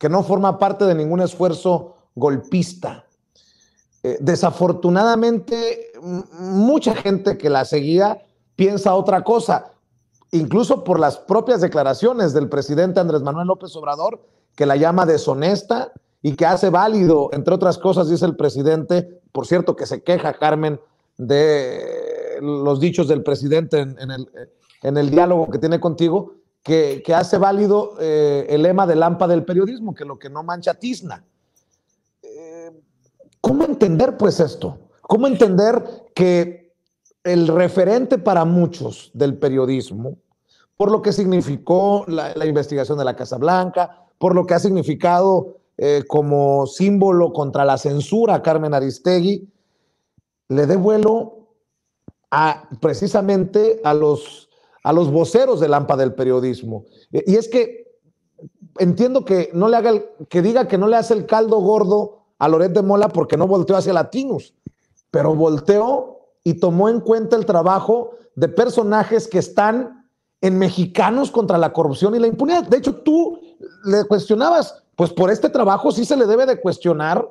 que no forma parte de ningún esfuerzo golpista. Eh, desafortunadamente, mucha gente que la seguía piensa otra cosa, incluso por las propias declaraciones del presidente Andrés Manuel López Obrador, que la llama deshonesta y que hace válido, entre otras cosas, dice el presidente, por cierto, que se queja Carmen de los dichos del presidente en el diálogo que tiene contigo, que, hace válido eh, el lema de Lampa del periodismo, que lo que no mancha tizna. Eh, ¿Cómo entender pues esto? ¿Cómo entender que el referente para muchos del periodismo, por lo que significó la, investigación de la Casa Blanca, por lo que ha significado eh, como símbolo contra la censura a Carmen Aristegui, le dé vuelo a, precisamente a los a los voceros de Lampa del periodismo. E, y es que entiendo que no le haga que diga que no le hace el caldo gordo a Loret de Mola porque no volteó hacia Latinos, pero volteó y tomó en cuenta el trabajo de personajes que están en mexicanos contra la corrupción y la impunidad. De hecho, tú le cuestionabas, pues por este trabajo sí se le debe de cuestionar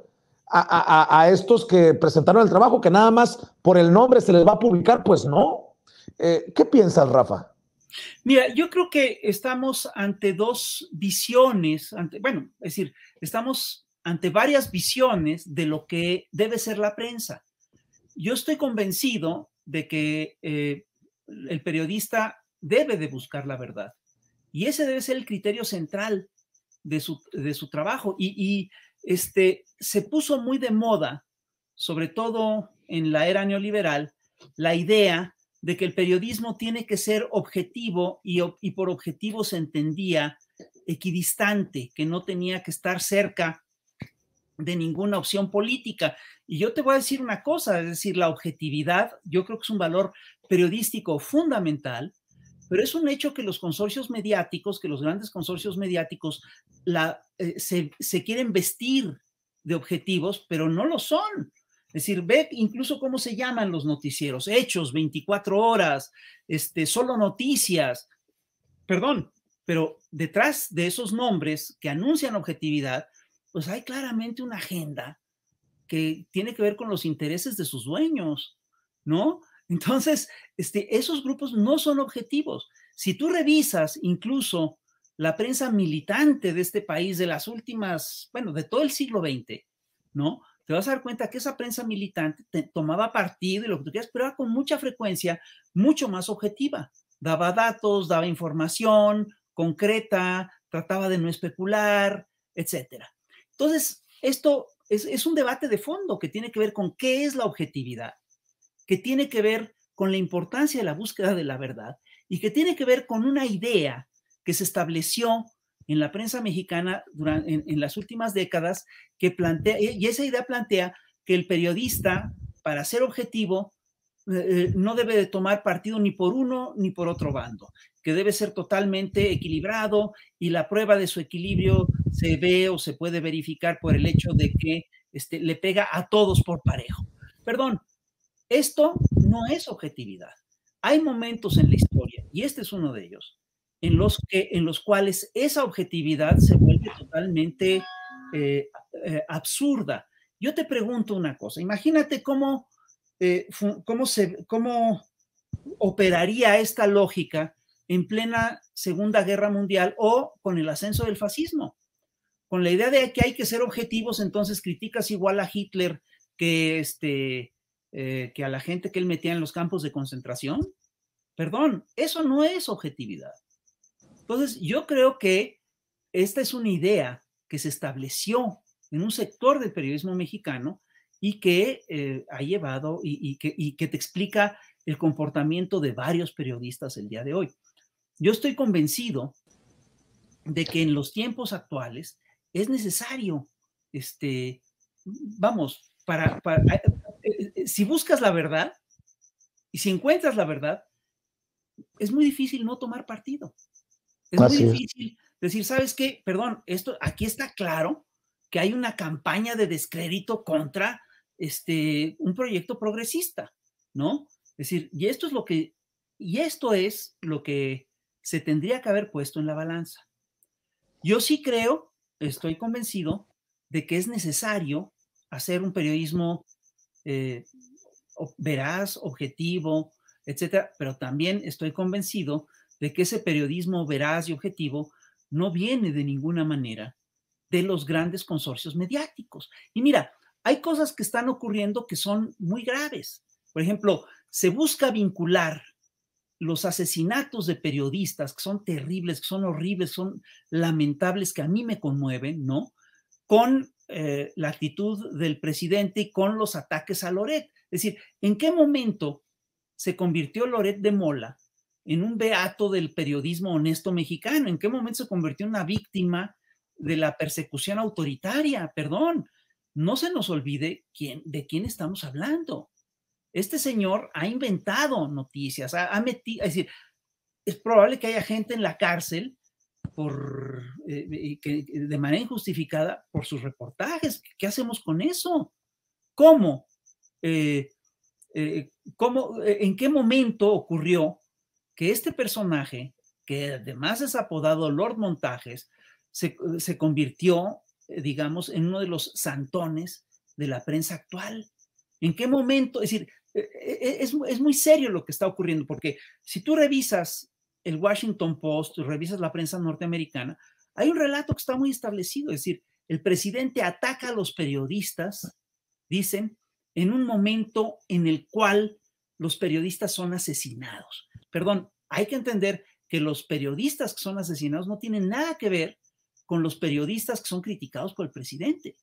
a, a estos que presentaron el trabajo, que nada más por el nombre se les va a publicar, pues no. ¿Qué eh, ¿Qué piensas, Rafa? Mira, yo creo que estamos ante dos visiones, ante, bueno, es decir, estamos ante varias visiones de lo que debe ser la prensa. Yo estoy convencido de que eh, el periodista debe de buscar la verdad y ese debe ser el criterio central de su, trabajo. Y, y este, se puso muy de moda, sobre todo en la era neoliberal, la idea de que el periodismo tiene que ser objetivo y, por objetivo se entendía equidistante, que no tenía que estar cerca de ninguna opción política. Y yo te voy a decir una cosa, es decir, la objetividad yo creo que es un valor periodístico fundamental, pero es un hecho que los consorcios mediáticos, que los grandes consorcios mediáticos la, eh, se, se, quieren vestir de objetivos, pero no lo son. Es decir, ve incluso cómo se llaman los noticieros, hechos, 24 horas, este, solo noticias. Perdón, pero detrás de esos nombres que anuncian objetividad, pues hay claramente una agenda que tiene que ver con los intereses de sus dueños, ¿no? Entonces, este, esos grupos no son objetivos. Si tú revisas incluso la prensa militante de este país de las últimas, bueno, de todo el siglo XX, ¿no? te vas a dar cuenta que esa prensa militante tomaba partido y lo que tú quieras, pero era con mucha frecuencia mucho más objetiva. Daba datos, daba información concreta, trataba de no especular, etcétera. Entonces, esto es un debate de fondo que tiene que ver con qué es la objetividad, que tiene que ver con la importancia de la búsqueda de la verdad y que tiene que ver con una idea que se estableció en la prensa mexicana durante, en, las últimas décadas que plantea, y esa idea plantea que el periodista, para ser objetivo, eh, eh, no debe de tomar partido ni por uno ni por otro bando, que debe ser totalmente equilibrado y la prueba de su equilibrio se ve o se puede verificar por el hecho de que este, le pega a todos por parejo. Perdón, esto no es objetividad. Hay momentos en la historia, y este es uno de ellos, en los, que, en los cuales esa objetividad se vuelve totalmente eh, eh, absurda. Yo te pregunto una cosa, imagínate eh, cómo, se, cómo operaría esta lógica en plena Segunda Guerra Mundial o con el ascenso del fascismo, con la idea de que hay que ser objetivos, entonces criticas igual a Hitler que, este, que a la gente que él metía en los campos de concentración. Perdón, eso no es objetividad. Entonces, yo creo que esta es una idea que se estableció en un sector del periodismo mexicano y que eh, ha llevado y, que, te explica el comportamiento de varios periodistas el día de hoy. Yo estoy convencido de que en los tiempos actuales es necesario, este, vamos, para eh, eh, si buscas la verdad y si encuentras la verdad, es muy difícil no tomar partido. Es muy difícil decir, ¿sabes qué? Perdón, esto aquí está claro que hay una campaña de descrédito contra este un proyecto progresista, ¿no? Es decir, y esto es lo que y esto es lo que se tendría que haber puesto en la balanza. Yo sí creo, estoy convencido de que es necesario hacer un periodismo eh, veraz, objetivo, etcétera, pero también estoy convencido de que ese periodismo veraz y objetivo no viene de ninguna manera de los grandes consorcios mediáticos. Y mira, hay cosas que están ocurriendo que son muy graves. Por ejemplo, se busca vincular los asesinatos de periodistas, que son terribles, que son horribles, son lamentables, que a mí me conmueven, ¿no? Con eh, la actitud del presidente y con los ataques a Loret. Es decir, ¿en qué momento se convirtió Loret de Mola en un beato del periodismo honesto mexicano? ¿En qué momento se convirtió en una víctima de la persecución autoritaria? Perdón, no se nos olvide quién, de quién estamos hablando. Este señor ha inventado noticias, ha, metido, es decir, es probable que haya gente en la cárcel por, eh, eh, de manera injustificada por sus reportajes. ¿Qué hacemos con eso? ¿Cómo? Eh, ¿Cómo, ¿En qué momento ocurrió que este personaje, que además es apodado Lord Montajes, se, convirtió, eh, digamos, en uno de los santones de la prensa actual. ¿En qué momento? Es decir, e, e, es, es, muy serio lo que está ocurriendo, porque si tú revisas el Washington Post, revisas la prensa norteamericana, hay un relato que está muy establecido, es decir, el presidente ataca a los periodistas, dicen, en un momento en el cual los periodistas son asesinados perdón, hay que entender que los periodistas que son asesinados no tienen nada que ver con los periodistas que son criticados por el presidente.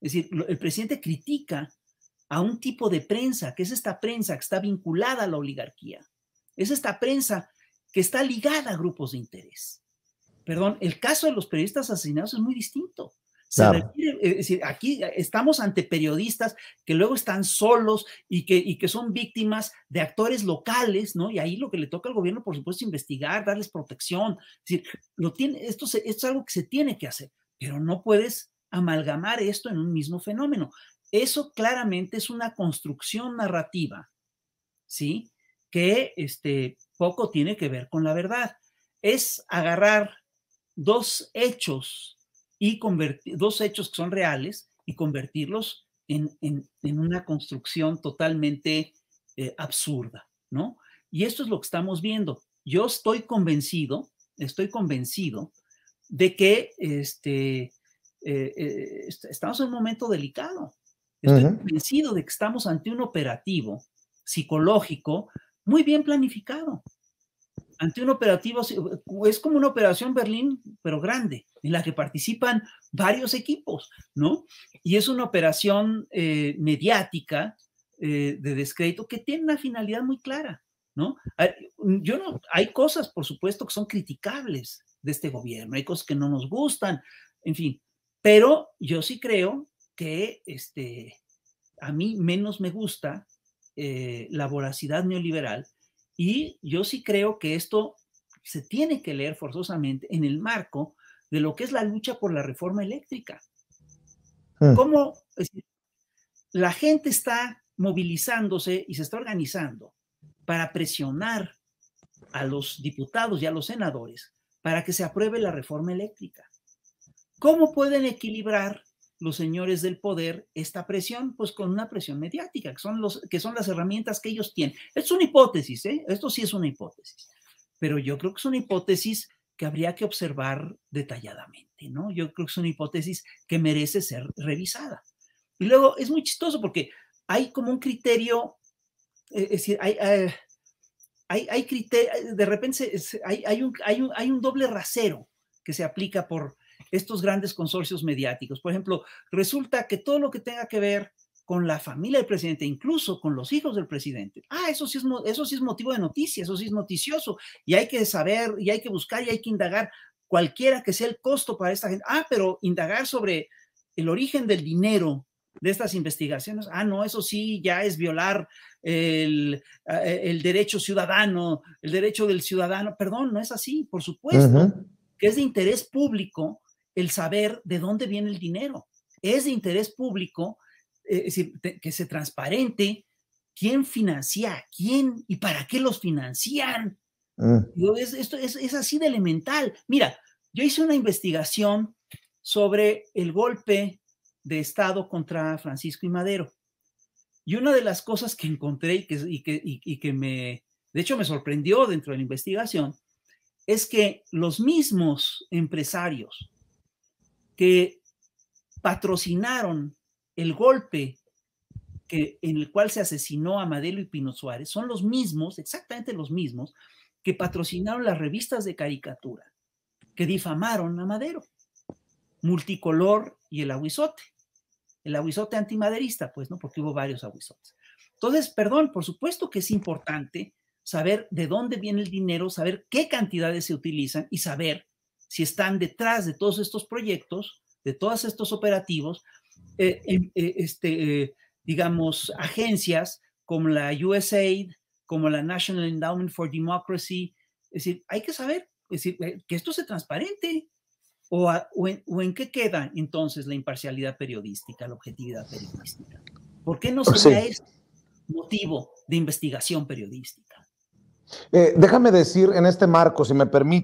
Es decir, el presidente critica a un tipo de prensa, que es esta prensa que está vinculada a la oligarquía. Es esta prensa que está ligada a grupos de interés. Perdón, el caso de los periodistas asesinados es muy distinto es decir, aquí estamos ante periodistas que luego están solos y que, y que son víctimas de actores locales, ¿no? Y ahí lo que le toca al gobierno, por supuesto, es investigar, darles protección. decir, lo tiene, esto, esto es algo que se tiene que hacer, pero no puedes amalgamar esto en un mismo fenómeno. Eso claramente es una construcción narrativa, ¿sí? Que este, poco tiene que ver con la verdad. Es agarrar dos hechos y convertir dos hechos que son reales y convertirlos en, una construcción totalmente eh, absurda, ¿no? Y esto es lo que estamos viendo. Yo estoy convencido, estoy convencido de que este, eh, eh, estamos en un momento delicado. Estoy convencido de que estamos ante un operativo psicológico muy bien planificado, ante un operativo, es como una operación Berlín, pero grande, en la que participan varios equipos, ¿no? Y es una operación eh, mediática eh, de descrédito que tiene una finalidad muy clara, ¿no? Mm, yo no, hay cosas, por supuesto, que son criticables de este gobierno, hay cosas que no nos gustan, en fin, pero yo sí creo que este, a mí menos me gusta eh, la voracidad neoliberal y yo sí creo que esto se tiene que leer forzosamente en el marco de lo que es la lucha por la reforma eléctrica. Ah. ¿Cómo la gente está movilizándose y se está organizando para presionar a los diputados y a los senadores para que se apruebe la reforma eléctrica? ¿Cómo pueden equilibrar los señores del poder esta presión, pues con una presión mediática, que son, los, que son las herramientas que ellos tienen. Es una hipótesis, ¿eh? esto sí es una hipótesis, pero yo creo que es una hipótesis que habría que observar detalladamente, ¿no? Yo creo que es una hipótesis que merece ser revisada. Y luego es muy chistoso porque hay como un criterio, eh, es decir, hay, eh, criterio, de repente hay, un, hay, hay un doble rasero que se aplica por, estos grandes consorcios mediáticos. Por ejemplo, resulta que todo lo que tenga que ver con la familia del presidente, incluso con los hijos del presidente. Ah, eso sí es, eso sí es motivo de noticia, eso sí es noticioso, y hay que saber, y hay que buscar, y hay que indagar, cualquiera que sea el costo para esta gente. Ah, pero indagar sobre el origen del dinero de estas investigaciones. Ah, no, eso sí ya es violar el, eh, derecho ciudadano, el derecho del ciudadano. Perdón, no es así, por supuesto, que es de interés público el saber de dónde viene el dinero. Es de interés público, eh, que se transparente quién financia a quién y para qué los financian. Ah. Es, esto es, así de elemental. Mira, yo hice una investigación sobre el golpe de Estado contra Francisco y Madero. Y una de las cosas que encontré y que, que, y que me, de hecho, me sorprendió dentro de la investigación, es que los mismos empresarios que patrocinaron el golpe que, en el cual se asesinó a madero y Pino Suárez son los mismos, exactamente los mismos, que patrocinaron las revistas de caricatura que difamaron a Madero, multicolor y el aguizote, el aguizote antimaderista, pues, ¿no? Porque hubo varios aguizotes. Entonces, perdón, por supuesto que es importante saber de dónde viene el dinero, saber qué cantidades se utilizan y saber si están detrás de todos estos proyectos, de todos estos operativos, eh, eh, este, eh, digamos, agencias como la USAID, como la National Endowment for Democracy. Es decir, hay que saber decir, que esto sea transparente. O, o, en, qué queda entonces la imparcialidad periodística, la objetividad periodística? ¿Por qué no pues se da motivo de investigación periodística? déjame decir en este marco, si me permite.